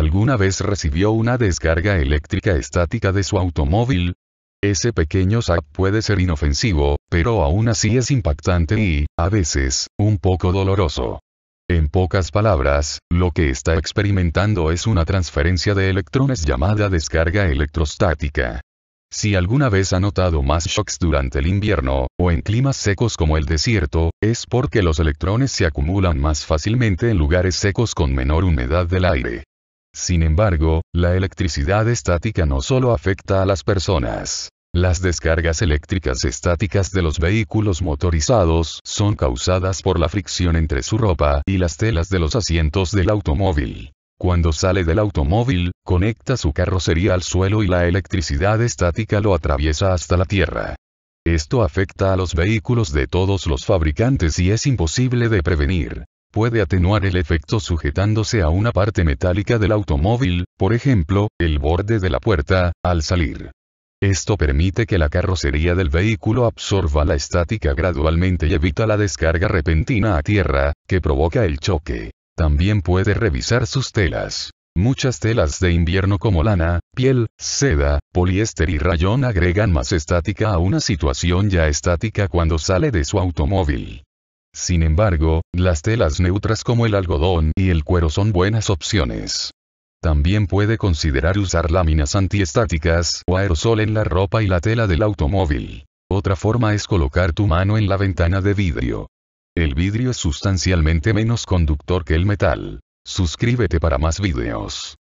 ¿Alguna vez recibió una descarga eléctrica estática de su automóvil? Ese pequeño zap puede ser inofensivo, pero aún así es impactante y, a veces, un poco doloroso. En pocas palabras, lo que está experimentando es una transferencia de electrones llamada descarga electrostática. Si alguna vez ha notado más shocks durante el invierno, o en climas secos como el desierto, es porque los electrones se acumulan más fácilmente en lugares secos con menor humedad del aire. Sin embargo, la electricidad estática no solo afecta a las personas. Las descargas eléctricas estáticas de los vehículos motorizados son causadas por la fricción entre su ropa y las telas de los asientos del automóvil. Cuando sale del automóvil, conecta su carrocería al suelo y la electricidad estática lo atraviesa hasta la tierra. Esto afecta a los vehículos de todos los fabricantes y es imposible de prevenir puede atenuar el efecto sujetándose a una parte metálica del automóvil, por ejemplo, el borde de la puerta, al salir. Esto permite que la carrocería del vehículo absorba la estática gradualmente y evita la descarga repentina a tierra, que provoca el choque. También puede revisar sus telas. Muchas telas de invierno como lana, piel, seda, poliéster y rayón agregan más estática a una situación ya estática cuando sale de su automóvil. Sin embargo, las telas neutras como el algodón y el cuero son buenas opciones. También puede considerar usar láminas antiestáticas o aerosol en la ropa y la tela del automóvil. Otra forma es colocar tu mano en la ventana de vidrio. El vidrio es sustancialmente menos conductor que el metal. Suscríbete para más videos.